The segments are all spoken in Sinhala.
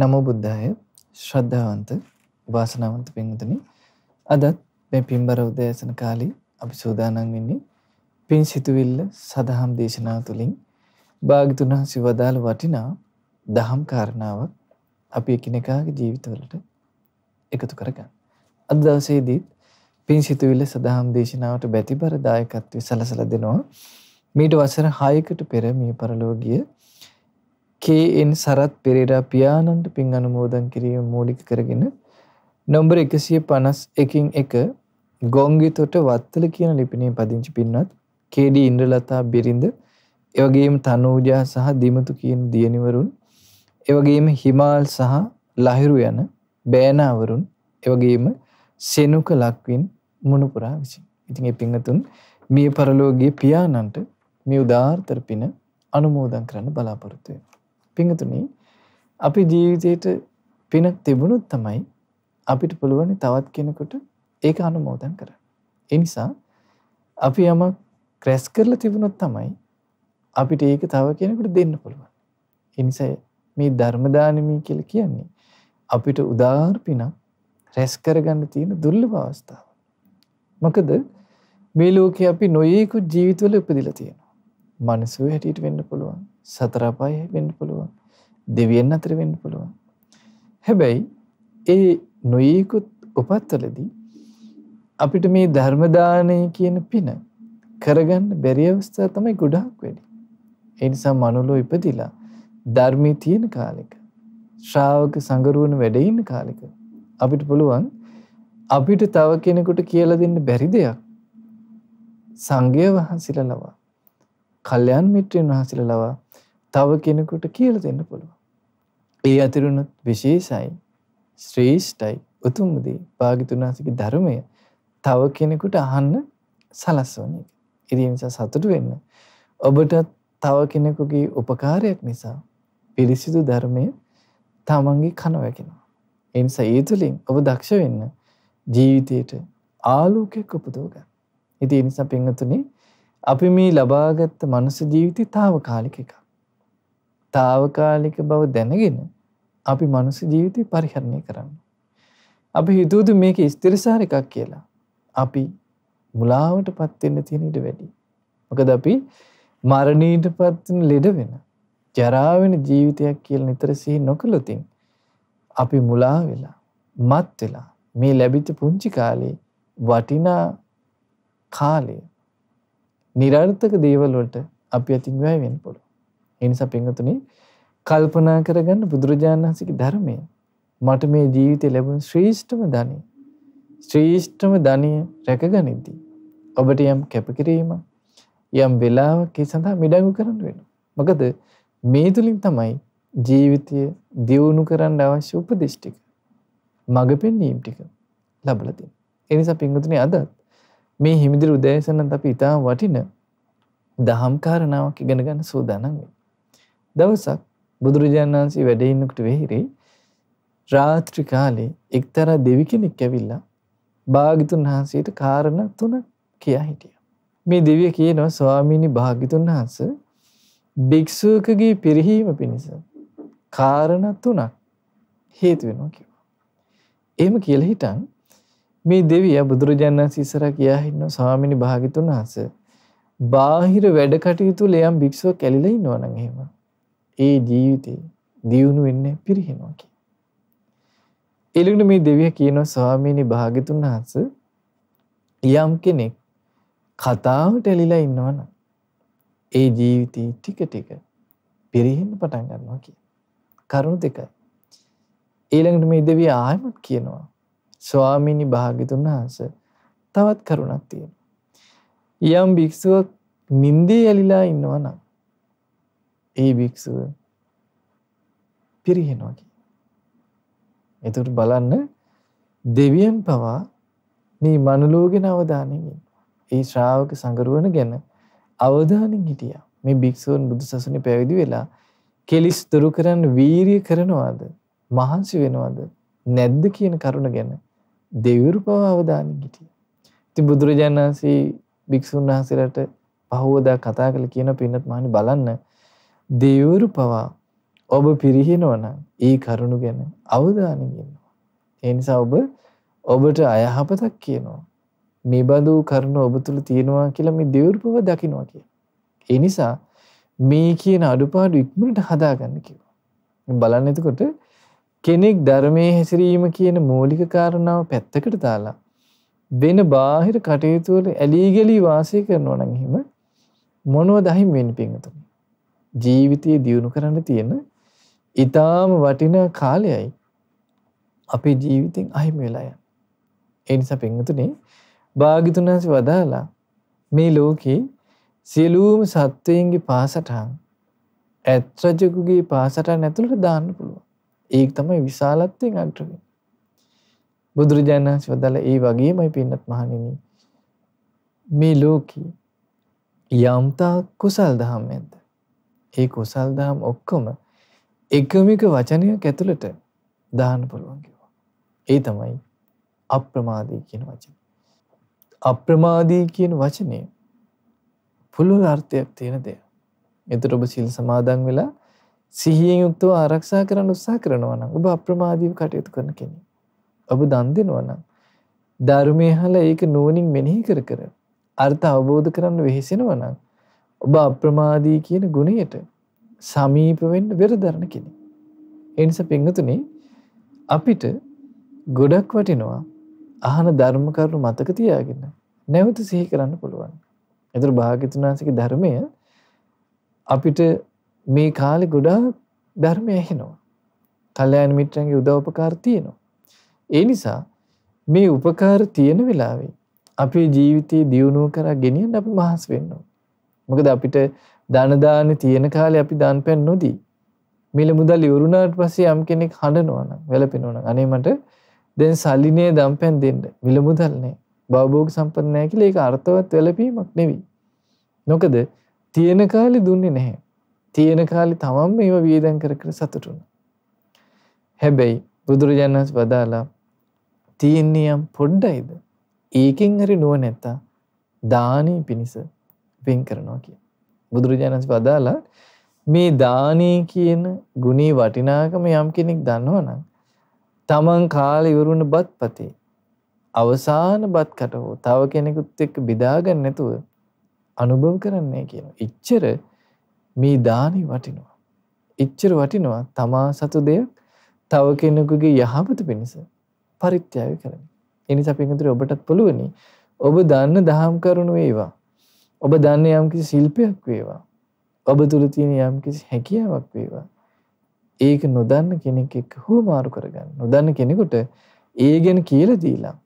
නමෝ බුද්ධාය ශ්‍රද්ධාවන්ත වාසනාවන්ත පින්වතුනි අදත් මේ පින්බර උදෑසන කාලේ අපි සූදානම් වෙන්නේ පින් සිතුවිල්ල සදහම් දේශනාව තුළින් භාග්‍යතුන් වහන්සේ වදාළ වටිනා දහම් කාරණාවක් අපි එකිනෙකාගේ ජීවිතවලට එකතු කරගන්න. අද දවසේදීත් පින් සිතුවිල්ල සදහම් දේශනාවට බැතිබර දායකත්වය සලසලා දෙනවා. මීට වසර 6කට පෙර මිය පරලෝකීය කේන් සරත් පෙරේරා පියාණන්ට පින් අනුමෝදන් කිරීම මූලික කරගෙන නොම්බර එකසිය පනස් එකින් එක ගොංගිතොට වත්තල කියන ලිපිනේ පදිංචි පින්නත් කේඩී ඉන්ද්‍රලතා බිරිඳ එවගේම තනූජා සහ දිමතු කියන දියනිවරුන් එවගේම හිමාල් සහ ලහිරු යන බෑනාවරුන් එවගේම සෙනුක ලක්වින් මුණුපුරා විසින්. ඉතින් ඒ පිංගතුන් මිය පරලෝකයේ පියාණන්ට මේ උදාාර්ථර පින අනුමෝදන් කරන්න බලාපොරොත්තු වෙනවා. පිඟතුනි අපි ජීවිතේට පින තිබුණොත් තමයි අපිට පුළුවන් තවත් කෙනෙකුට ඒක අනුමෝදන් කරන්න. ඒ නිසා අපි යමක් ක්‍රැස් කරලා තිබුණොත් තමයි අපිට ඒක තව කෙනෙකුට දෙන්න පුළුවන්. ඒ නිසා මේ ධර්ම දානමී කියලා කියන්නේ අපිට උදාාර පිනක් රැස් කරගන්න තියෙන දුර්ලභ අවස්ථාව. මොකද මේ ලෝකේ අපි නොයේකුත් ජීවිතවල උපදිලා තියෙනවා. මනසෝ හැටියට වෙන්න පුළුවන්. සතර අපාය වෙන්න පුළුවන්. දෙවියන් අතර වෙන්න පුළුවන්. හැබැයි ඒ නොයේකුත් උපත්වලදී අපිට මේ ධර්ම දානය කියන පින කරගන්න බැරි අවස්ථා තමයි ගොඩාක් වෙන්නේ. ඒ නිසා මනුලෝ ඉපදිලා ධර්මයේ තියෙන කාලෙක ශ්‍රාවක සංගරුවන වැඩ ඉන්න කාලෙක අපිට පුළුවන් අපිට තව කෙනෙකුට කියලා දෙන්න බැරි දෙයක් සංඝය වහන්සේලා ලවා කල්යන් මිත්‍රයන් වහන්සේලා ලවා තව කෙනෙකුට කියලා දෙන්න පුළුවන්. ඒ අතරුණොත් විශේෂයි ශ්‍රේෂ්ඨයි උතුම් දේ භාග්‍යතුන් වහන්සේගේ ධර්මය තව කෙනෙකුට අහන්න සලස්වන එක. ඒ නිසා සතුටු වෙන්න. ඔබට තව කෙනෙකුගේ උපකාරයක් නිසා පිරිසිදු ධර්මය තමන්ගේ කන වැගෙනවා. ඒ නිසා ඒ තුලින් ඔබ දක්ෂ වෙන්න ජීවිතේට ආලෝකයක් උපදව ගන්න. ඉතින් ඒ නිසා පින්වතුනි අපි මේ ලබාගත්ත මනුස ජීවිතය තාවකාලික එකක්. තාවකාලික බව දැනගෙන අපි මනුස ජීවිතය පරිහරණය කරන්න. අපි හිතුවද මේක ස්තිරසාර එකක් කියලා. අපි මුලාවට පත්වෙන්න තියෙනට වැඩි. මොකද අපි මරණීට පත්වන ලෙඩ වෙන. ජරාවෙන ජීවිතයක් කියල නිතරසිහි නොකළොතින්. අපි මුලා වෙලා මත් වෙලා මේ ලැබිත පුංචි කාලේ වටිනා කාලය නිරර්ථක දේවල් වලට අපි අතින් වැය වෙන්න පුළුවන්. ඒ නිසා පින්වතුනි කල්පනා කරගන්න බුදුරජාණන් වහන්සේගේ ධර්මය මට මේ ජීවිතේ ලැබුණ ශ්‍රේෂ්ඨම ධනෙ. ශ්‍රේෂ්ඨම ධනිය රැකගනිද්දී ඔබට යම් කැපකිරීම යම් වෙලාවක ඒ සඳහා මිඩඟු කරන්න වෙනවා. මොකද මේ තුලින් තමයි ජීවිතය දියුණු කරන්න අවශ්‍ය උපදෙස් ටික මඟ පෙන්වීම ටික ලැබලා තියෙන්නේ. ඒ නිසා පින්වතුනි අදත් මේ හිමිදිරි උදෑසනත් අපි ඉතා වටින දහම් කාරණාවක් ඉගෙන ගන්න සූදානම් වෙනවා. දවසක් බුදුරජාණන් වහන්සේ වැඩ ඉන්නකොට වෙහිරි රාත්‍රී කාලේ එක්තරා දෙවි කෙනෙක් ඇවිල්ලා භාග්‍යතුන් වහන්සේට කාරණා තුන කියා හිටියා. මේ දෙවිය කියනවා ස්වාමීනි භාග්‍යතුන් වහන්සේ භික්ෂුවකගේ පිරිහීම පිණිස කාරණ තුනක් හේතු වෙනවා කිව්වා. එහෙම කියලා හිටන් මේ දෙවිය බුදුරජාණන් සිසර කියා හින්න සාමිනි භාගිතුන් වහස බාහිර වැඩ කටයුතු ලයම් භික්ෂුව කැලිල ඉන්නවනන් එහෙම ඒ ජීවිතේ දියුණු වෙන්න පිරිහෙනවාකි. එළඟට මේ දෙවිය කියනව ස්වාමීණි භාගිතුන් වහන්ස යම් කෙනෙක් කතාවට ඇලිලා ඉන්නවන ඒ ජීවිතී ටික ටික පිරිහෙන්න පටන් ගන්නවා කිය. කරුණු දෙකයි. ඒළඟට මේ දෙවිය ආයමත් කියනවා ස්වාමිනි භාගිතුන් වහන්ස තවත් කරුණක් තියෙන. යම් භික්‍ෂුවක් නින්දේ ඇලිලා ඉන්නවනම් ඒ භික්‍ෂුව පිරිහෙනවාකි. එතුට බලන්න දෙවියන් පවා මේ මනුලෝගෙන අවධානයගින් ඒ ශ්‍රාවක සඟරුවන ගැන අවධානින් හිටිය මේ භික්‍ෂූන් බුදු සසුනි පැවිදි වෙලා කෙලිස් දුරු කරන්න වීරිය කරනවාද මහන්සි වෙනවාද නැද්ද කියන කරුණ ගැන දෙවිවරු පවා අවධානයෙන් හිටියේ. ඉතින් බුදුරජාණන් වහන්සේ භික්ෂුන් වහන්සේලාට පහවදා කතා කළ කියන පින්නත් මහනි බලන්න දෙවිවරු පවා ඔබ පිරිහිනවා නම් ඒ කරුණ ගැන අවධානයෙන් ඉන්නවා. ඒ නිසා ඔබ ඔබට අයහපතක් කියනවා. මේ බඳු කරුණ ඔබ තුල තියෙනවා කියලා මේ දෙවිවරු පවා දකිනවා කියන. ඒ නිසා මේ කියන අඩුපාඩු ඉක්මනට හදාගන්න කිව්වා. බලන්න එතකොට කෙනෙක් ධර්මය හැසිරීම කියන මූලික කාරණාව පැත්තකට දාලා. වෙන බාහිර කටයුතුවල ඇලීගෙලී වාසය කරනවා නඟහිම මොනුව දහිම් වෙන් පිංහතුම. ජීවිතය දියුණු කරන්න තියෙන ඉතාම වටින කාලයයි අපේ ජීවිතෙන් අහිම වෙලාය. එනිසා පංහතුනේ භාගිතුනාස වදාලා මේ ලෝකයේ සියලූම සත්වයන්ගේ පාසටහන් ඇත්රජකුගේ පාසටන් ඇතුළට දාන්න පුළුවන්. ඒ තමයි විශාලත්වයෙන් අටුවෙන්. බුදුරජාණන් වහන්සේ වදාළ ඒ වගේමයි පින්නත් මහණෙනි මේ ලෝකේ යම්තා කුසල් දහම් ඇද්ද? ඒ කුසල් දහම් ඔක්කොම එකමික වචනයක් ඇතුළට දාන්න පුළුවන් කිව්වා. ඒ තමයි අප්‍රමාදී කියන වචනේ. අප්‍රමාදී කියන වචනේ පුළුල් අර්ථයක් තියෙන දෙයක්. එතකොට ඔබ සිල් සමාදන් වෙලා සිහියෙන් යුක්තව ආරක්ෂා කරන්න උත්සාහ කරනවා නම් ඔබ අප්‍රමාදීව කටයුතු කරන කෙනෙක්. ඔබ දන් දෙනවා නම් ධර්මයේ හල ඒක නුවණින් මෙනෙහි කර කර අර්ථ අවබෝධ කරන්න වෙහෙසෙනවා නම් ඔබ අප්‍රමාදී කියන ගුණයට සමීප වෙන්න වෙරදරන කෙනෙක්. ඒ නිසා පින්වතුනි අපිට ගොඩක් වටිනවා අහන ධර්ම කරුණු මතක තියාගෙන නැවත සිහි කරන්න පුළුවන්. ඒතර භාග්‍යතුන් වහන්සේගේ ධර්මය අපිට මේ කාලේ ගොඩාක් ධර්මය ඇහෙනවා. කල්යාණ මිත්‍රයන්ගේ උදව්පකාර තියෙනවා. ඒ නිසා මේ උපකාර තියෙන වෙලාවේ අපේ ජීවිතයේ දියුණුව කරා ගෙනියන්න අපි මහන්සි වෙන්න ඕනේ. මොකද අපිට ධන දාන තියෙන කාලේ අපි දාන පෙන් නොදී මිල මුදල් ඉවරුනාට පස්සේ යම් කෙනෙක් හඬනවා නම් වැළපෙනවා නම් අනේ මට දැන් සල්ලි නේ දම් පෙන් දෙන්න මිල මුදල් නෑ භවභෝග සම්පත් නෑ කියලා ඒක අර්ථවත් වැළපීමක් නෙවෙයි. මොකද තියෙන කාලේ දුන්නේ නැහැ. තියෙන කාලේ තමන් මේව වියදම් කර කර සතුටු වුණා. හැබැයි බුදුරජාණන් වහන්සේ වදාලා තියෙන්නේ යම් පොඩ්ඩයිද? ඒකෙන් හරි නුවණැත්ත දානි පිනිස වෙන් කරනවා කිය. බුදුරජාණන් වහන්සේ වදාලා මේ දානි කියන ගුණේ වටිනාකම යම් කෙනෙක් දන්නවනම් තමන් කාලේ ඉවරුන බත්පතේ අවසාන බත් කටවෝ තව කෙනෙකුත් එක්ක බෙදා ගන්න නැතුව අනුභව කරන්නේ කියනවා. ඉච්චර මේ දානි වටිනවා. එච්චර වටිනවා තමා සතු දෙයක් තව කෙනෙකුගේ යහපත පිණිස පරිත්‍යාග කරන්න. එනිසා පින්තුරේ ඔබටත් පුළුවනි ඔබ දන්න දහම් කරුණු වේවා. ඔබ දන්න යම්කිසි ශිල්පයක් වේවා. ඔබ තුල තියෙන යම්කිසි හැකියාවක් වේවා. ඒක නොදන්න කෙනෙක් එක්ක හුවමාරු කරගන්න. නොදන්න කෙනෙකුට ඒ ගැන කියලා දීලා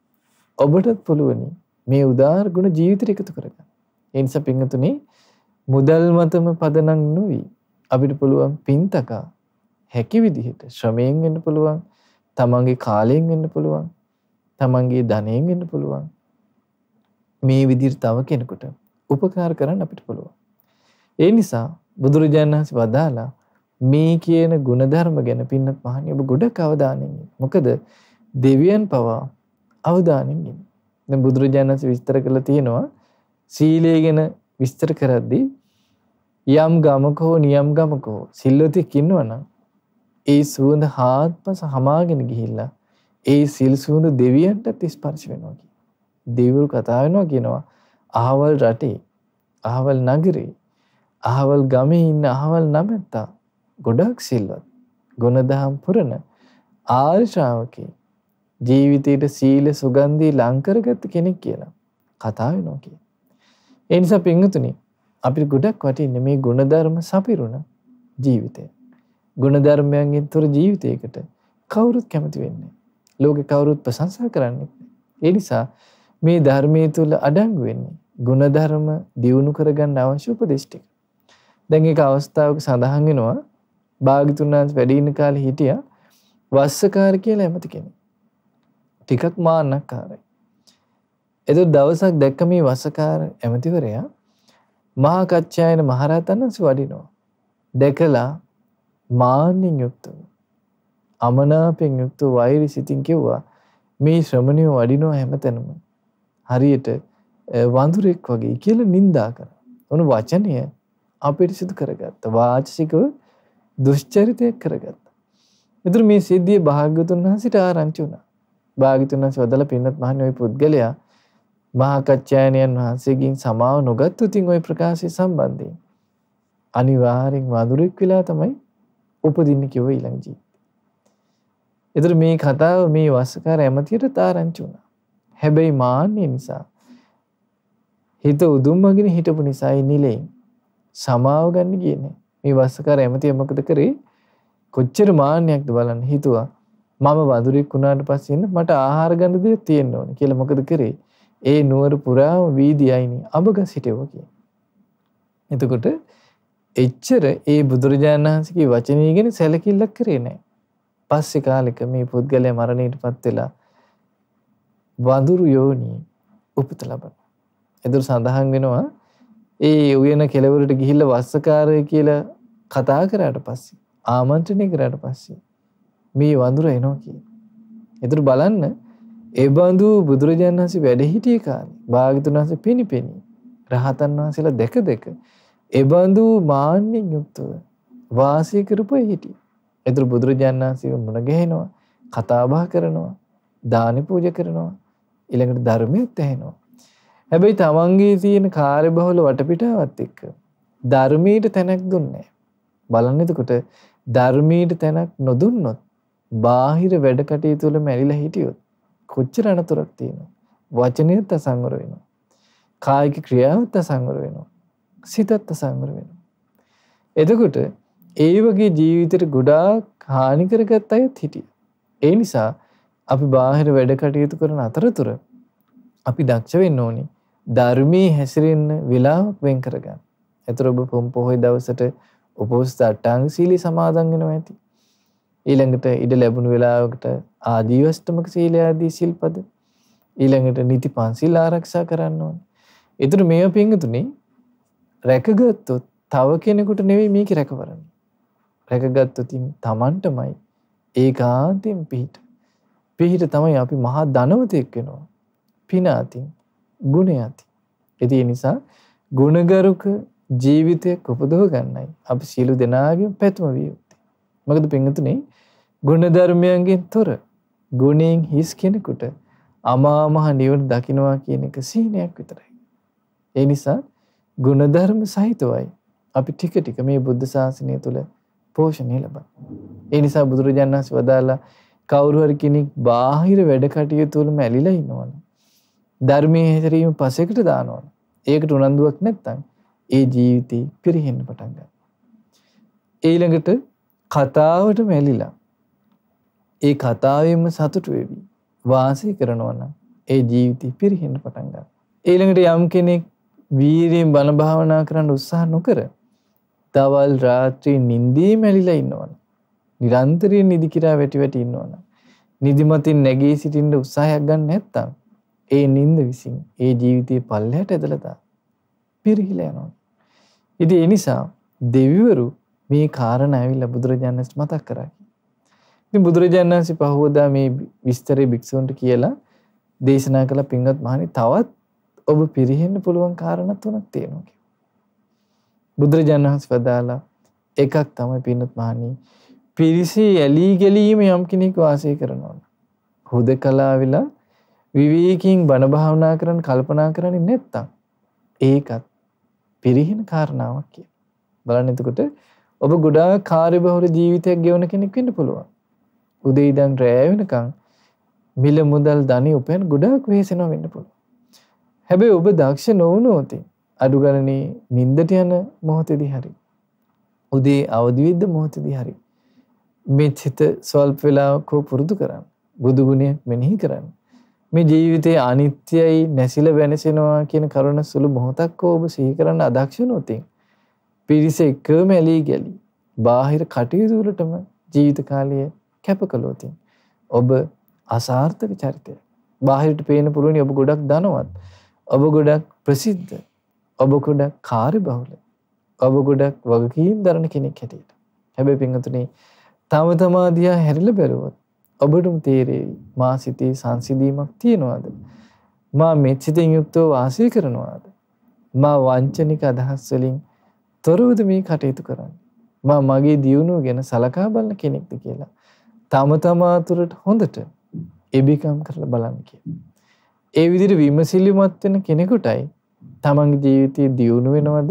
ඔබටත් පුළුවනි මේ උදාාර ගුණ ජීවිතයට එකතු කරගන්න. ඒ නිසා පින්තුනේ මුදල් මතම පදනං නොවී අපිට පුළුවන් පින්තකා හැකි විදිහට ශ්‍රමයෙන් වෙන්න පුළුවන් තමන්ගේ කාලයෙන් වෙන්න පුළුවන් තමන්ගේ ධනයෙන් වෙන්න පුළුවන් මේ විදිහට තව කෙනෙකුට උපකාර කරන්න අපිට පුළුවන්. ඒ නිසා බුදුරජාණන් වහන්සේ වදාලා මේ කියන ගුණධර්ම ගැන පින්නත් මහණි ඔබ ගොඩක් අවධානයෙන් ඉන්න. මොකද දෙවියන් පවා අවධානයෙන් ඉන්න. දැන් බුදුරජාණන් වහන්සේ විස්තර කරලා තියෙනවා සීලය ගැන විස්තර කරද්දී යම් ගමක හෝ නියම් ගමක හෝ සිල්වතෙක් ඉන්නවනම් ඒ සුවඳ හාත්පස හමාගෙන ගිහිල්ලා ඒ සිල් සුවඳ දෙවියන්ටත් ස්පර්ශ වෙනවා කිය. දෙවිවරු කතා වෙනවා කියනවා අහවල් රටේ අහවල් නගරේ අහවල් ගමේ ඉන්න අහවල් නමැත්තා ගොඩක් සිල්වත් ගුණදහම් පුරණ ආර්ශාවකේ ජීවිතයට සීල සුගන්දී ලංකරගත්ත කෙනෙක් කියලා කතා වෙනවා කිය. ඒ නිසා පින්වතුනි අපිට ගොඩක් වටින්නේ මේ ගුණධර්ම සපිරුණ ජීවිතය. ගුණධර්මයන්ගෙන් තොර ජීවිතයකට කවුරුත් කැමති වෙන්නේ. ලෝකෙ කවුරුත් ප්‍රශංසා කරන්නේ. ඒ නිසා මේ ධර්මයේ තුල අඩංගු වෙන්නේ ගුණධර්ම දියුණු කරගන්න අවශ්‍ය උපදේශ ටික. දැන් ඒක අවස්ථාවක සඳහන් වෙනවා භාග්‍යතුන් වහන්සේ වැඩ ඉන්න කාලේ හිටියා වස්සකාර කියලා එමෙති කෙනෙක්. ටිකක් මාන්නකාරයි. එතු දවසක් දැක්ක මේ වසකාර ඇමතිවරයා මහාකච්ඡායන මහරහතන්නන්ස වඩිනෝ. දැකලා මාන්‍යෙන් යුක්තව. අමනාපෙන් යුක්තු වෛරි සිතින් කිව්වා මේ ශ්‍රමණය වඩිනෝ හැමතැනම. හරියට වඳුරෙක් වගේ කියල නින්දා කර. ඔනු වචනය අපිරිසිදු කරගත්ත වාචසිකව දුෂ්චරිතයක් කරගත්ත. මෙතුර මේ සිද්ධිය භාග්‍යතුන් වහන්සිට ආරංචි වුණා භාගිතුන් වහන්සේ වදල පින්නත් මහණ ওই පුද්ගලයා මහාකච්ඡායනයන් වහන්සේගෙන් සමාව නොගත්තු තින් ওই ප්‍රකාශය සම්බන්ධයෙන් අනිවාර්යෙන් වඳුරෙක් වෙලා තමයි උපදින්න කිව්ව ඊළඟ ජීවිතේ. ඒතර මේ කතාව මේ වසකාර ඇමතියට තාරංචි වුණා. හැබැයි මාන්නේ නිසා හිත උදුම්මගෙන හිටපු නිසා නිලෙන් සමාව ගන්න ගියේ නැහැ. මේ වසකාර ඇමතිය මොකද කරේ? කොච්චර මාන්නයක්ද බලන්න හිතුවා. මම වඳුරෙක් වුණාට පස්සේ මට ආහාර ගන්න දෙයක් තියෙන්න ඕනේ කියලා මොකද කරේ? ඒ නුවර පුරා වීදියයිනි අබග සිටව කිය. එතකොට එච්චර ඒ බුදුරජාණන් වහන්සගේ වචනීගෙන සැලකිල්ලක් කරේ නෑ. පස්සෙ කාලෙක මේ පුද්ගලය මරණයට පත්වෙලා වඳුරු යෝනී උපත ලබන. එදුර සඳහන් වෙනවා ඒ උයන කෙලවරට ගිහිල්ල වස්සකාරය කියලා කතා කරාට පස්සේ ආමන්ත්‍රණය කරාට පස්සේ මේ වඳුර එනෝ කිය. එතුර බලන්න එබඳු බුදුරජාණන් වහන්සේ වැඩහිටිය කාලේ භාග්‍යතුන් වහන්සේ පිණිපෙනී රහතන් වහන්සේලා දෙක දෙක එබඳු මාන්නෙන් යුක්තව වාසය කරපු හිටිය. ඒතර බුදුරජාණන් වහන්සේව මුණ ගැහෙනවා, කතා බහ කරනවා, දානි පූජා කරනවා, ඊළඟට ධර්මයත් ඇහෙනවා. හැබැයි තමන්ගේ තියෙන කාර්යබහුල වටපිටාවත් එක්ක ධර්මීට තැනක් දුන්නේ බලන්න එතකොට ධර්මීට තැනක් නොදුන්නොත් බාහිර වැඩ කටයුතු වල මැරිලා හිටියොත් කොච්චර අනතුරක් තියෙනවා. වචනයත් අසංවර වෙනවා. කායික ක්‍රියාවත් අසංවර වෙනවා. සිතත් අසංවර වෙනවා. එතකොට ඒ වගේ ජීවිතයට ගොඩාක් හානි කරගත් අයත් හිටිය. ඒ නිසා අපි බාහිර වැඩ කටයුතු කරන අතරතුර අපි දක්ෂ වෙන්න ඕනි ධර්මී හැසිරෙන්න වෙලාවක් වෙන් කරගන්න. එතර ඔබ පොම් පොහොයි දවසට උපෝස්ථ අට්ටාංග සීලි සමාදන්ගෙන ඇති. ඊළඟට ඉඩ ලැබුණු වෙලාවකට ආදීවස්ථමක සීලය ආදී සිල්පද ඊළඟට නිති පන්සිල් ආරක්ෂා කරන්න ඕන. ඉතුරු මේ පිංගතුනේ රැකගත්තොත් තව කෙනෙකුට නෙවෙයි මේක රැකවරන්නේ. රැකගත්තොත් තමන්ටමයි ඒකාන්තයෙන් පිහිට. පිහිට තමයි අපි මහා ධනවතෙක් වෙනවා. පින අතින්, ගුණය අතින්. ඒ නිසා ගුණගරුක ජීවිතයක් උපදව ගන්නයි අපි සියලු දෙනාගෙන් පැතුම වියෝ. මකද පිංහතුනේ ගුණධර්මයන්ගෙන් තොර ගුණයෙන් හිස් කෙනෙකුට අමාමහ නිවට දකිනවා කියන එක සිහිනයක් විතරයි. ඒ නිසා ගුණධර්ම සහිතවයි අපි ටික ටික මේ බුද්ධ ශාසනය තුළ පෝෂණය ලබන්න. ඒ නිසා බුදුරජාණන් වහන්සේ වදාලා කවුරු හරි කෙනෙක් බාහිර වැඩ කටයුතු වලම ඇලිලා ඉන්නවනම් ධර්මයේ හැසිරීම පසෙකට දානවනම් ඒකට උනන්දුවක් නැත්නම් ඒ ජීවිතේ පිරෙහෙන්න පටන් ගන්නවා. ඊළඟට කතාවට මැලිලා ඒ කතාවෙන්ම සතුට වෙවී වාසය කරනවන ඒ ජීවිතය පිරිහෙන්ට පටන්ග. ඒළඟට යම් කෙනෙක් වීරයෙන් බණභාවනා කරන්න උත්සාහ නොකර තවල් රාත්‍රී නින්දී මැලිලා ඉන්නවන. නිරන්තරයෙන් නිදිකිරා වැටි වැට ඉන්නවන. නිදිමතින් නැගේ සිටින්ට උත්සාහයක් ගන්න නැත්තම් ඒ නින්ද විසින් ඒ ජීවිතය පල්ලහට ඇදලතා පිරිහිල යනවා. ඉති එනිසා දෙවිවරු මේ කාරණ ඇවිල්ල බුදුරජාණන්ට මතක් කරයි. ඉති බුදුරජාණන්සි පහෝදා මේ විස්තරය භික්ෂූන්ට කියලා දේශනා කළ පින්වත් මහනි තවත් ඔබ පිරිහෙන්න පුළුවන් කාරණත් වනක් තියෙනක. බුදුරජාණන්ස් වදාලා එකක් තමයි පින්නත් මහනී පිරිසේ ඇලී ගැලීම යම් කෙනෙක් වාසය කරනවන්න. හුද කලා වෙලා විවේකින් බණභාවනා කරන කල්පනා කරන නැත්තම් ඒකත් පිරිහෙන කාරණාවක් කිය බලන්න එතකොට ඔබ ගොඩා කාර්යබහුල ජීවිතයක් ගෙවන කෙනෙක් වෙන්න පුළුවන්. උදේ ඉඳන් රෑ වෙනකන් මිල මුදල් ධනි උපයන ගොඩාක් වෙහෙසෙනවා වෙන්න පුළුවන්. හැබැයි ඔබ දක්ෂ නොවුනොත් අඩු ගණනේ නිින්දට යන මොහොතේදී හරි උදේ අවදි වෙද්ද මොහොතේදී හරි මේ චිත සල්ප වෙලාවක පුරුදු කරන්න. බුදු ගුණය මෙනෙහි කරන්න. මේ ජීවිතයේ අනිත්‍යයි නැසිල වෙනසෙනවා කියන කරුණ සුළු මොහොතක් ඔබ සිහි කරන්න අදක්ෂ නොතින් පිරිස එකම ඇලී ගැලි බාහිර කටයුතුවලටම ජීවිත කාලය කැප කළෝතින්. ඔබ අසාර්ථක චරිතය. බාහිරට පේන පුළුවනි ඔබ ගොඩක් දනවත්. ඔබ ගොඩක් ප්‍රසිද්ධ. ඔබ ගොඩක් කාරි බහුල. ඔබ ගොඩක් වගකීම් දරණ කෙනෙක් හැටියට. හැබැ පිංහතුනේ තම තමාදයා හැරිල බැරුවත්. ඔබටම තේරෙයි මා සිතේ සංසිදීමක් තියෙනවාද. මා මෙච්සිතෙන් යුක්තව වාසය කරනවාද. මා වංචනික අදහස්වලින් තොරවද මේ කටයුතු කරන්න. මා මගේ දියුණුව ගැන සලකා බලන කෙනෙක්ද කියලා. තම තමාතුරට හොඳට එබිකම් කරලා බලන්න කිය. ඒ විදිර විමසිල්ලිමත් වෙන කෙනෙකුටයි තමන් ජීවිතය දියුණු වෙනවද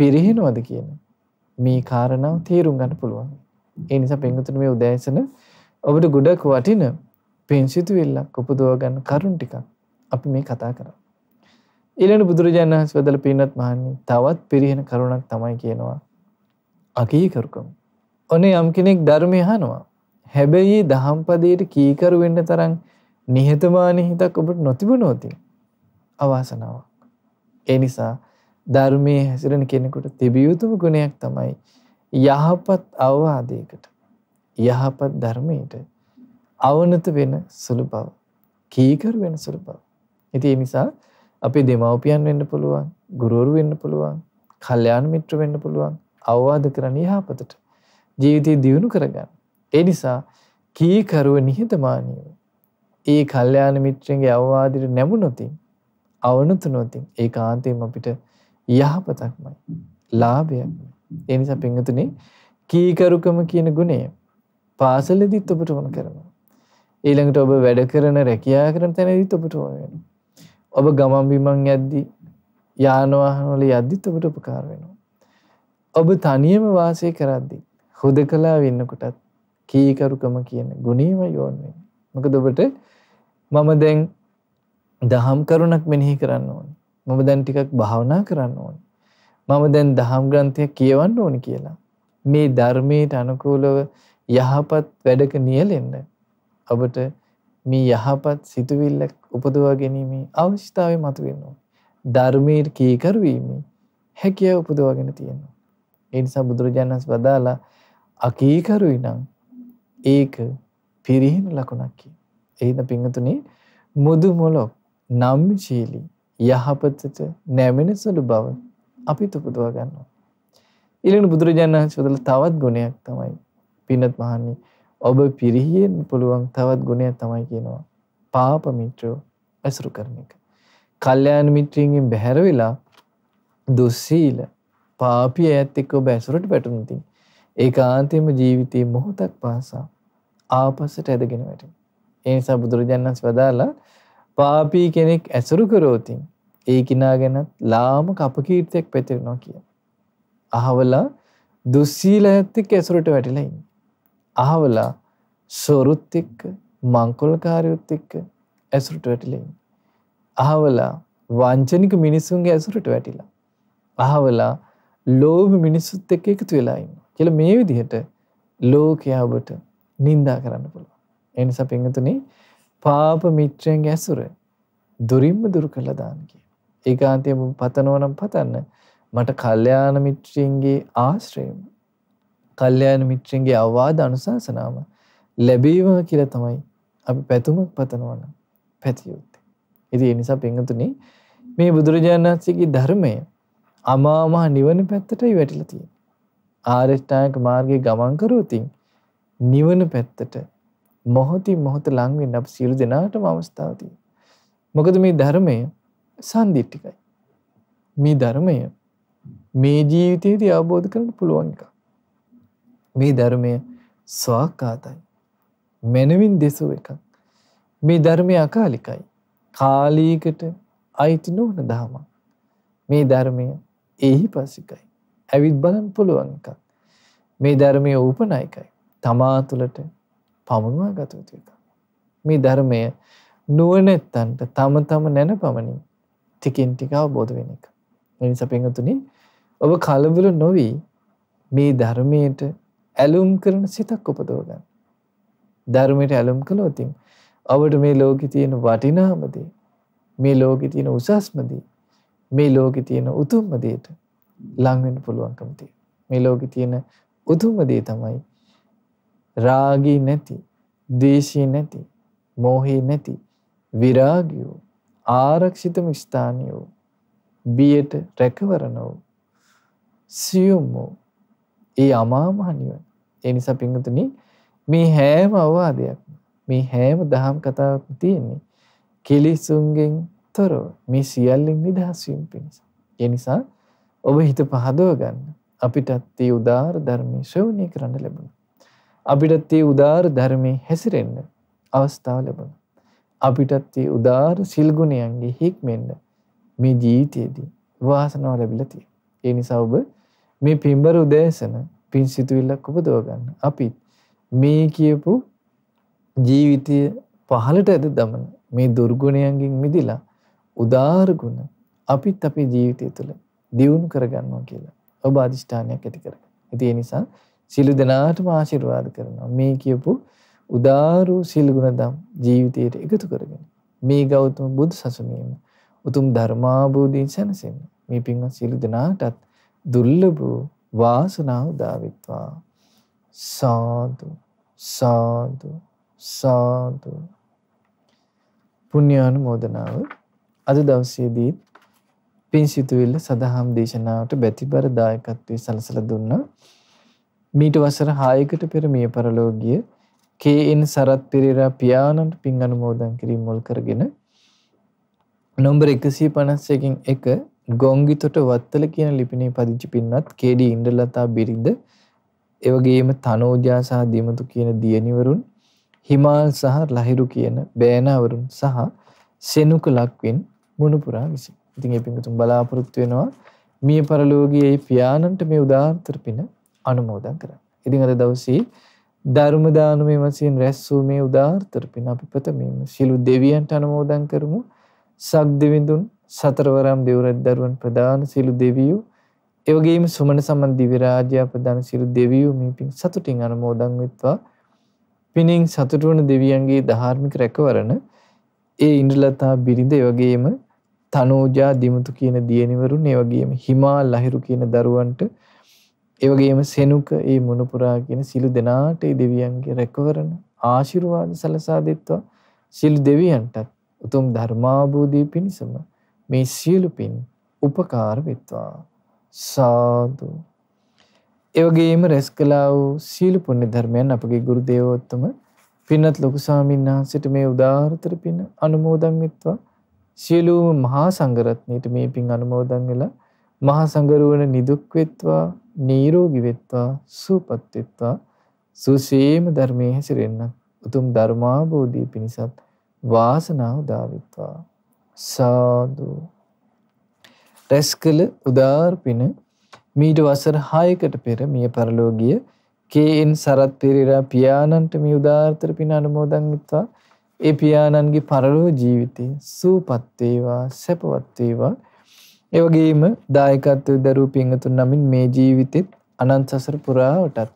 පිරිහෙනවද කියන මේ කාරණාව තේරුම් ගන්න පුළුවන්. ඒ නිසා පෙන්ගතුන මේ උදෑසන ඔබට ගොඩක් වටින පෙන්සිතු වෙල්ලක් උපදව ගන්න කරුණ ටිකක් අපි මේ කතා කරා. ඊළඟ බුදුරජාණන් වහන්සේ වදල පින්නත් මහන්නේ තවත් පිරිහෙන කරුණක් තමයි කියනවා අකීකරුකම. ඔනේ යම් කෙනෙක් ධර්මය අහනවා. හැබැයි දහම්පදයට කීකරු වෙන්න තරම් නිහතමානී හිතක් ඔබට නොතිබුණොත් අවාසනාවක්. ඒ නිසා ධර්මයේ හැසිරෙන කෙනෙකුට තිබිය යුතුම ගුණයක් තමයි යහපත් අවවාදයකට යහපත් ධර්මයට අවනත වෙන සුළු බව කීකරු වෙන සුළු බව. ඉතින් ඒ නිසා අපි දෙමව්පියන් වෙන්න පුළුවන්, ගුරුවරු වෙන්න පුළුවන්, කල්යාණ මිත්‍ර වෙන්න පුළුවන්. අවවාද කරන්න යහපතට. ජීවිතය දියුණු කරගන්න. ඒ නිසා කීකරුව නිහතමානීව ඒ කල්යාණ මිත්‍රයන්ගේ අවවාදයට නැමුණොතින් අවනතු නොතින් ඒ කාන්තයෙන් අපිට යහපතක්මයි ලාභයක්මයි ඒ නිසා පින්වතුනි කීකරුකම කියන ගුණය පාසලෙදිත් ඔබට වුණ කරනවා ඊළඟට ඔබ වැඩ කරන රැකියා කරන තැනදිත් ඔබට වුණ වෙනවා ඔබ ගමන් බිමන් යද්දී යාන වාහන වල යද්දිත් ඔබට උපකාර වෙනවා. ඔබ තනියම වාසය කරද්දී හුදකලා වෙන්නකොටත් කීකරුකම කියන ගුණේම යොන් වෙන්නේ. මොකද ඔබට මම දැන් දහම් කරුණක් මෙනෙහි කරන්න ඕනේ. මම දැන් ටිකක් භාවනා කරන්න ඕනේ. මම දැන් දහම් ග්‍රන්ථයක් කියවන්න ඕනේ කියලා. මේ ධර්මයට අනුකූලව යහපත් වැඩක නියැලෙන්න ඔබට මේ යහපත් සිතුවිල්ල උපදවා ගැනීමේ අවශ්‍යතාවය මතුවෙන්න ඕනේ. ධර්මයේ කීකරු වීමේ හැකියාව උපදවාගෙන තියෙනවා. ඒ නිසා බුදුරජාණන් වහන්සේ වදාලා අකීකරුයි නම් ඒක පිරිහින ලකුණක් කියන. එහෙනම් පින්තුනේ මුදු මොලොක් නම්ශීලී යහපතට නැමෙන සුළු බව අපි උපදවා ගන්නවා. ඊළඟ බුදුරජාණන් වහන්සේ වදාළ තවත් ගුණයක් තමයි පින්වත් මහන්නේ ඔබ පිරිහියෙන් පුළුවන් තවත් ගුණයක් තමයි කියනවා පාප මිත්‍රෝ ඇසුරු කරන එක. කල්යාණ මිත්‍රීන්ගෙන් බැහැර වෙලා දුස්සීල පාපී ඇත් එක්ක ඔබ ඇසුරට වැටුණොතින් ඒකාන්තයෙන්ම ජීවිතේ මොහොතක් පාසා ආපස්සට ඇදගෙන වැටෙනවා. ඒ නිසා බුදුරජාණන් වහන්සේ වදාලා පාපී කෙනෙක් ඇසුරු කරෝතින් ඒ කිනා ගැනත් ලාමක අපකීර්තියක් පැතිරෙනවා කියන. අහවලා දුස්සීල ඇත් එක්ක ඇසුරට වැටිලා ඉන්නේ. අහවලා සොරුත් එක්ක මංකොල්කාරයොත් එක්ක ඇසුරට වැටිලා ඉන්නේ. අහවලා වංචනික මිනිසුන්ගේ ඇසුරට වැටිලා. අහවලා ලෝභ මිනිස්සුත් එක්ක එකතු වෙලා ඉන්නවා. කියලා මේ විදිහට ලෝකයා ඔබට නිඳා කරන්න පුළුවන්. ඒ නිසා පින්තුනේ පාප මිත්‍රයන්ගේ ඇසුර දුරින්ම දුරු කළා දාන්න කියන. ඒකාන්තයෙන් පතනවනම් පතන්න මට කල්යාණ මිත්‍රයන්ගේ ආශ්‍රයම කල්්‍යයාන මිත්‍රන්ගේ අවවාද අනුසාසනාව ලැබීම කියල තමයි අපි පැතුමක් පතනවන පැතියුත්තේ. ඉති එනිසා පංහතුන මේ බුදුරජාණන්සේගේ ධර්මය අමාමහ නිවන පැත්තටයි වැටිලතිය. ආරෙෂ්ඨායක මාර්ගය ගමන්කරූතින් නිවන පැත්තට මොහොතින් මොහොත ලංවෙන් අප සිරු දෙනාටම අවස්ථාවතිය. මොකද මේ ධර්මය සන්දිිට්ටිකයි. මේ ධර්මය මේ ජීවිතයේදී අවබෝධ කරන්න පුළුවන් එකක්. මේ ධර්මය ස්වාක්කාතයි. මැනවින් දෙසූ එකක්. මේ ධර්මය අකාලිකයි. කාලීකට අයිති නොවන දහම. මේ ධර්මය එහි පසිකයි. ඇවිත් බලන් පුළුවන් එකක්. මේ ධර්මය උපනයිකයි. තමා තුළට පමුණවා ගතයුතු එක. මේ ධර්මය නුවනැත්තන්ට තම තම නැන පමණින් ටිකින් ටිකාව බෝධ වෙන එක. එනිසා පෙන්ගතුනි ඔබ කලබල නොවී මේ ධර්මයට ඇලුම් කරන සිතක් උපදව ගන්න. ධර්මයට ඇලුම් කළොත් ඔබට මේ ලෝකේ තියෙන වටිනාම දේ මේ ලෝකේ තියෙන උසස්ම දේ මේ ලෝකේ තියෙන උතුම්ම දේට ලං වෙන්න පුළුවන්කම තියෙනවා. මේ ලෝකේ තියෙන උතුම්ම දේ තමයි රාගී නැති, දේශී නැති, මෝහී නැති, විරාගියෝ, ආරක්ෂිතම ස්ථානියෝ, බියට රැකවරණෝ, සියුම්මෝ, ඒ අමාමහ නිවන. ඒ නිසා පිංහතුනි මේ හෑම අවවාදයක් මේ හෑම දහම් කතාවක් තියෙන්නේ කෙලිසුන්ගෙන් තොරව මේ සියල්ලෙන් නිදහස්වීම පිණිස. ඒ නිසා ඔබ හිත පහදව ගන්න අපිටත් ඒ උදාර ධර්මයේ ශ්‍රවණය කරන්න ලැබුණා. අපිටත් ඒ උදාර ධර්මයේ හැසිරෙන්න අවස්ථාව ලැබුණා. අපිටත් ඒ උදාර සිල් ගුණයන්ගේ හික්මෙන්න මේ ජීවිතයේදී වාසනාව ලැබිලා තියෙනවා. ඒ නිසා ඔබ මේ පින්බර උදෑසන පින් සිතුවිල්ලක් උපදව ගන්න. අපිත් මේ කියපු ජීවිතය පහළට ඇද දමන මේ දුර්ගුණයන්ගෙන් මිදිලා උදාාර ගුණ අපිත් අපේ ජීවිතය තුළ දියුණු කරගන්නවා කියලා ඔබ අධිෂ්ඨානයක් ඇති කරගන්න. ඉතින් ඒ නිසා සිළු දෙනාටම ආශිර්වාද කරනවා. මේ කියපු උදාාරු සිල් ගුණදම් ජීවිතයට එකතු කරගෙන මේ ගෞතම බුදු සසුනේම උතුම් ධර්මාබෝධීන් සැනසෙන්න මේ පින්වත් සියලු දෙනාටත් දුර්ලභ වූ වාසනාව දාවිත්වා සාදු සාදු සාදු පුණ්‍යානුමෝදනාව අද දවසේදී පින් සිතුවිල්ල සදහම් දේශනාවට බැතිබර දායකත්වයේ සලසලා දුන්නා මීට වසර 6කට පෙර මිය පරලෝකීය කේ.එන්. සරත් පෙරේරා පියාණන්ට පින් අනුමෝදන් කිරීම මුල් කරගෙන නොම්බර් 151 කින් 1 ගොංගිතොට වත්තල කියන ලිපිනේ පදිංචි පින්වත් කේඩී ඉන්ද්‍රලතා බිරිඳ එවගේම තනෝජා සහ දිමතු කියන දියණිවරුන් හිමාල් සහ ලහිරු කියන බෑනවරුන් සහ සෙනුක ලක්වින් මුණුපුරා විසින්. ඉතින් ඒ පින්තුන් බලාපොරොත්තු වෙනවා මිය පරලෝකයේ පියාණන්ට මේ උදාාන්තර පින අනුමෝදන් කරන්න. ඉතින් අද දවසේ ධර්ම දානමය වශයෙන් රැස් වූ මේ උදාාන්තර පින අපි ප්‍රථමයෙන් සිළු දෙවියන්ට අනුමෝදන් කරමු. සක් දෙවිඳුන් සතරවරම් දෙවරත් දරුවන් ප්‍රධාන සිලු දෙවියූ එවගේම සුමන සමන් දිවිරාජ්‍යා ප්‍රධාන සිරු දෙවියූ මේ පින් සතුටින් අනමෝදන් වෙත්වා පිනින් සතුටුවන දෙවියන්ගේ ධාර්මික රැකවරණ ඒ ඉන්ද්‍රලතා බිරිඳ එවගේම තනෝජා දිමුතු කියන දියනිවරුන් එවගේම හිමා ලහිරු කියන දරුවන්ට එවගේම සෙනුක ඒ මොනපුරා කියන සිළු දෙනාට ඒ දෙවියන්ගේ රැකවරණ ආශිර්වාද සලසා දෙත්වා සිළු දෙවියන්ටත් උතුම් ධර්මාබෝධී පිණිසම මේ සියලු පින් උපකාර වෙත්වා සාදු ඒ වගේම රැස් කළා වූ සියලු පුණ්‍ය ධර්මයන් අපගේ ගුරු දේවෝත්තම පින්වත් ලොකු ස්වාමීන් වහන්සේට මේ උදාාරතර පින් අනුමෝදන් වෙත්වා සියලුම මහා සංඝරත්නයට මේ පින් අනුමෝදන් වෙලා මහා සංගරුවන නිදුක් වෙත්වා නිරෝගී වෙත්වා සුවපත් වෙත්වා සුසීම ධර්මයේ හැසිරෙන්න උතුම් ධර්මාභෝධී පිණිසත් වාසනාව උදා වෙත්වා සාදු. රැස් කළ උදාර පින මීට වසර 6කට පෙර මිය පරලෝ ගිය කේ.එන්. සරත් පෙරේරා පියාණන්ට මේ උදාාරතර පින අනුමෝදන් වෙත්වා. ඒ පියාණන්ගේ පරලෝ ජීවිතය සූපත් වේවා, සැපවත් වේවා. ඒ වගේම දායකත්වයේ දරුව පින්තුන් නමින් මේ ජීවිතෙත් අනන්ත සසර පුරාවටත්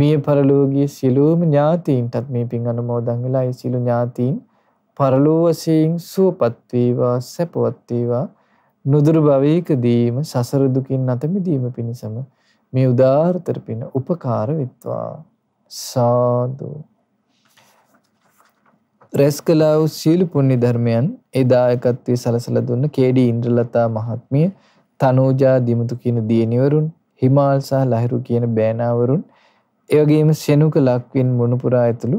මිය පරලෝකීය සිළුම ඥාතීන්ටත් මේ පින් අනුමෝදන් වෙලා ඒ සිළු ඥාතීන් පරලෝව වශයෙන් සුවපත් වේවා සැපවත් වේවා නුදුරු භවයකදීම සසර දුකින් අත මිදීම පිණිසම මේ උදාාරතර පින උපකාර වෙත්වා සාදු රැස් කළා වූ සීළු පුණ්‍ය ධර්මයන් ඒ දායකත්වයේ සලසලා දුන්න කේඩී ඉන්ද්‍රලතා මහත්මිය තනෝජා දිමුතු කියන දියණිවරුන් හිමාල් සහ ලහිරු කියන බෑනාවරුන් එවැගේම සෙනුක ලක්වින් මුණුපුරා ඇතුළු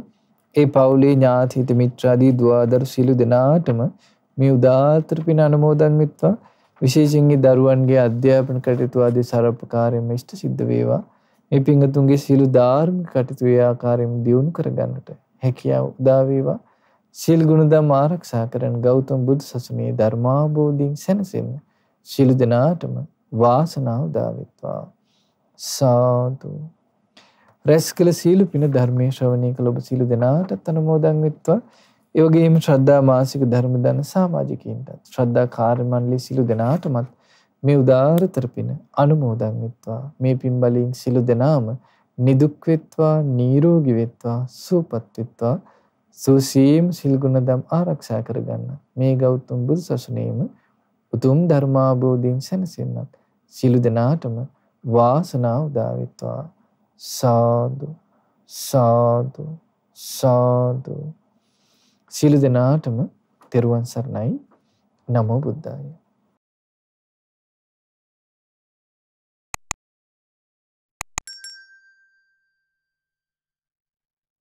ඒ පවුලේ ඥාති හිත මිත්‍රාදී දුවාදර සියලු දෙනාටම මේ උදාාතර පින අනුමෝදන් වෙත්වා විශේෂයෙන්ගේ දරුවන්ගේ අධ්‍යාපන කටයුතු ආදී සරපකාරයෙන් ඉෂ්ට සිද්ධ වේවා. මේ පිංගතුන්ගේ සියලු ධාර්මික කටයුතු ඒ ආකාරයෙන් දියුණු කරගන්නට හැකියාව උදා වේවා. සීල් ගුණධම් ආරක්ෂා කරන ගෞතම බුදු සසුනේ ධර්මාබෝධින් සැනසෙන්න සියලු දෙනාටම වාසනාව උදා වේවා. සාදු රැස් කළ සීලු පින ධර්මයේ ශ්‍රවණය කළ ඔබ සීලු දෙනාටත් අනුමෝදන් වෙත්වා. ඒ වගේම ශ්‍රද්ධා මාසික ධර්ම දාන සමාජිකයින්ටත් ශ්‍රද්ධා කාර්ය මණ්ඩලයේ සීලු දෙනාටමත් මේ උදාාරතර පින අනුමෝදන් වෙත්වා. මේ පින් වලින් සීලු දෙනාම නිදුක් වෙත්වා, නිරෝගී වෙත්වා, සුවපත් වෙත්වා. සුසීම් සිල්ගුණ දම් ආරක්ෂා කරගන්න මේ ගෞතුම් බුදු සසුනේම උතුම් ධර්මාබෝධීන් සැනසෙන්නත් සිලු දෙනාටම වාසනාව උදාවෙත්වා සාදු සාදු සාදු සියලු දෙනාටම තෙරුවන් සරණයි නමෝ බුද්ධාය